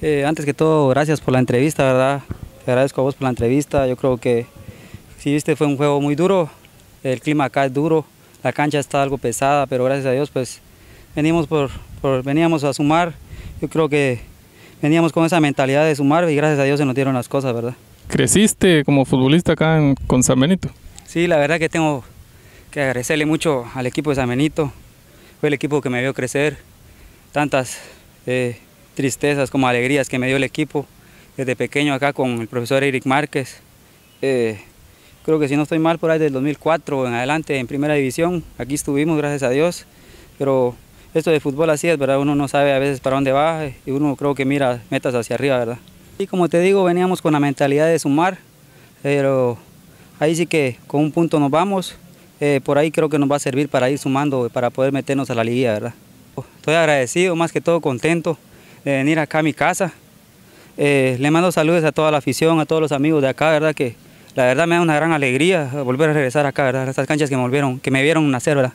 Eh, antes que todo, gracias por la entrevista, ¿verdad? Te agradezco a vos por la entrevista. Yo creo que, si viste, fue un juego muy duro. El clima acá es duro, la cancha está algo pesada, pero gracias a Dios, pues venimos por, veníamos a sumar. Yo creo que veníamos con esa mentalidad de sumar y gracias a Dios se nos dieron las cosas, ¿verdad? ¿Creciste como futbolista acá con San Benito? Sí, la verdad que tengo que agradecerle mucho al equipo de San Benito. Fue el equipo que me vio crecer, tantas eh, tristezas como alegrías que me dio el equipo desde pequeño acá con el profesor Eric Márquez. Eh, creo que si no estoy mal, por ahí del 2004 en adelante en primera división, aquí estuvimos, gracias a Dios, pero esto de fútbol así es, ¿verdad? Uno no sabe a veces para dónde va y uno creo que mira metas hacia arriba, ¿verdad? Y como te digo, veníamos con la mentalidad de sumar, pero ahí sí que con un punto nos vamos, eh, por ahí creo que nos va a servir para ir sumando, para poder meternos a la liguilla, ¿verdad? Pues, estoy agradecido, más que todo contento de venir acá a mi casa. Eh, le mando saludos a toda la afición, a todos los amigos de acá, ¿verdad? Que la verdad me da una gran alegría volver a regresar acá, ¿verdad? Estas canchas que me, volvieron, que me vieron nacer, ¿verdad?